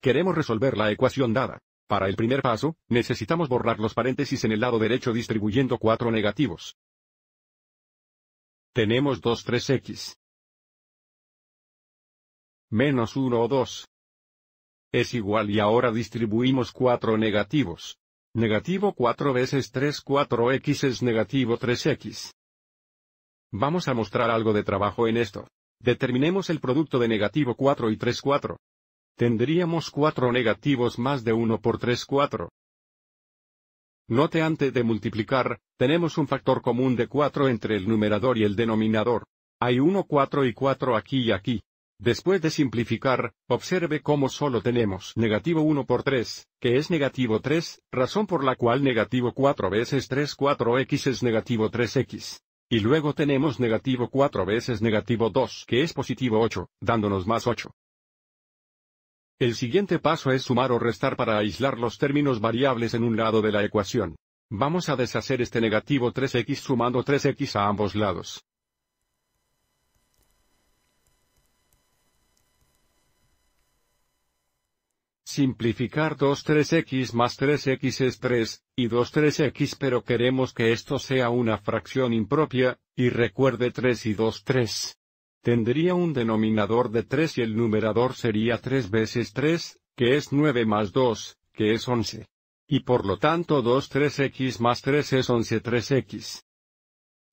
Queremos resolver la ecuación dada. Para el primer paso, necesitamos borrar los paréntesis en el lado derecho distribuyendo cuatro negativos. Tenemos 2 3x. Menos 1 o 2. Es igual y ahora distribuimos cuatro negativos. Negativo 4 veces 3 4x es negativo 3x. Vamos a mostrar algo de trabajo en esto. Determinemos el producto de negativo 4 y 3 4. Tendríamos cuatro negativos más de 1 por 3 4. Note antes de multiplicar, tenemos un factor común de 4 entre el numerador y el denominador. Hay 1 4 y 4 aquí y aquí. Después de simplificar, observe cómo solo tenemos negativo 1 por 3, que es negativo 3, razón por la cual negativo 4 veces 3 4x es negativo 3x. Y luego tenemos negativo 4 veces negativo 2, que es positivo 8, dándonos más 8. El siguiente paso es sumar o restar para aislar los términos variables en un lado de la ecuación. Vamos a deshacer este negativo 3x sumando 3x a ambos lados. Simplificar 2 3x más 3x es 3, y 2 3x pero queremos que esto sea una fracción impropia, y recuerde 3 y 2 3 tendría un denominador de 3 y el numerador sería 3 veces 3, que es 9 más 2, que es 11. Y por lo tanto 2 3x más 3 es 11 3x.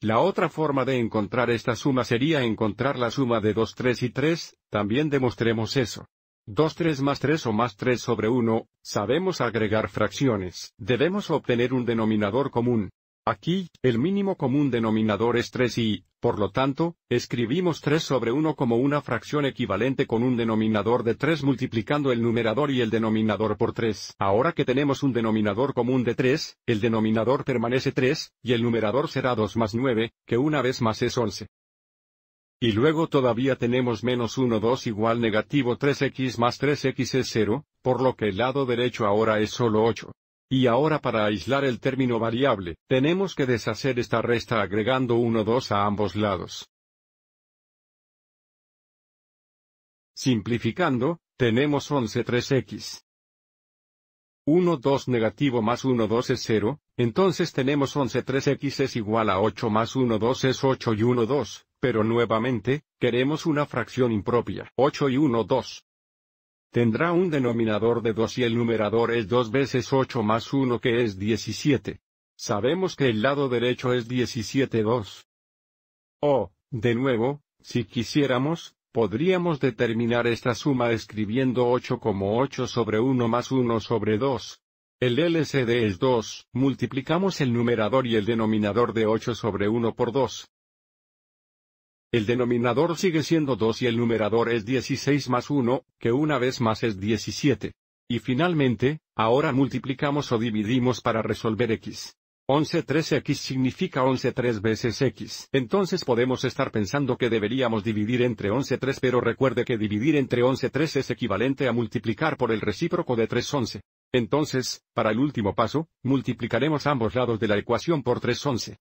La otra forma de encontrar esta suma sería encontrar la suma de 2 3 y 3, también demostremos eso. 2 3 más 3 o más 3 sobre 1, sabemos agregar fracciones. Debemos obtener un denominador común, Aquí, el mínimo común denominador es 3 y, por lo tanto, escribimos 3 sobre 1 como una fracción equivalente con un denominador de 3 multiplicando el numerador y el denominador por 3. Ahora que tenemos un denominador común de 3, el denominador permanece 3, y el numerador será 2 más 9, que una vez más es 11. Y luego todavía tenemos menos 1 2 igual negativo 3x más 3x es 0, por lo que el lado derecho ahora es solo 8. Y ahora para aislar el término variable, tenemos que deshacer esta resta agregando 1 2 a ambos lados. Simplificando, tenemos 11 3x. 1 2 negativo más 1 2 es 0, entonces tenemos 11 3x es igual a 8 más 1 2 es 8 y 1 2, pero nuevamente, queremos una fracción impropia. 8 y 1 2 tendrá un denominador de 2 y el numerador es 2 veces 8 más 1 que es 17. Sabemos que el lado derecho es 17 2. O, de nuevo, si quisiéramos, podríamos determinar esta suma escribiendo 8 como 8 sobre 1 más 1 sobre 2. El LCD es 2, multiplicamos el numerador y el denominador de 8 sobre 1 por 2, el denominador sigue siendo 2 y el numerador es 16 más 1, que una vez más es 17. Y finalmente, ahora multiplicamos o dividimos para resolver x. 11 3x significa 11 3 veces x. Entonces podemos estar pensando que deberíamos dividir entre 11 3 pero recuerde que dividir entre 11 3 es equivalente a multiplicar por el recíproco de 3 11. Entonces, para el último paso, multiplicaremos ambos lados de la ecuación por 3 11.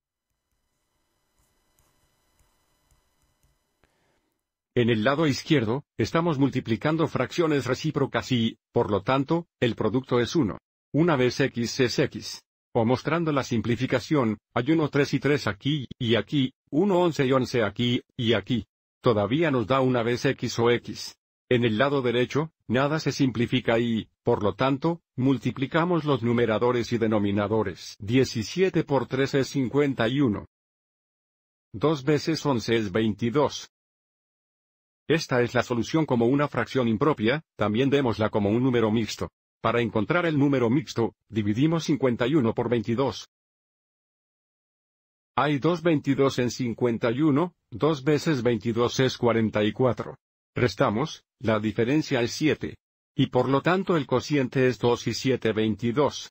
En el lado izquierdo, estamos multiplicando fracciones recíprocas y, por lo tanto, el producto es 1. Una vez x es x. O mostrando la simplificación, hay 1 3 y 3 aquí, y aquí, 1 11 y 11 aquí, y aquí. Todavía nos da una vez x o x. En el lado derecho, nada se simplifica y, por lo tanto, multiplicamos los numeradores y denominadores. 17 por 3 es 51. 2 veces 11 es 22. Esta es la solución como una fracción impropia, también démosla como un número mixto. Para encontrar el número mixto, dividimos 51 por 22. Hay 2 22 en 51, 2 veces 22 es 44. Restamos, la diferencia es 7. Y por lo tanto el cociente es 2 y 7 22.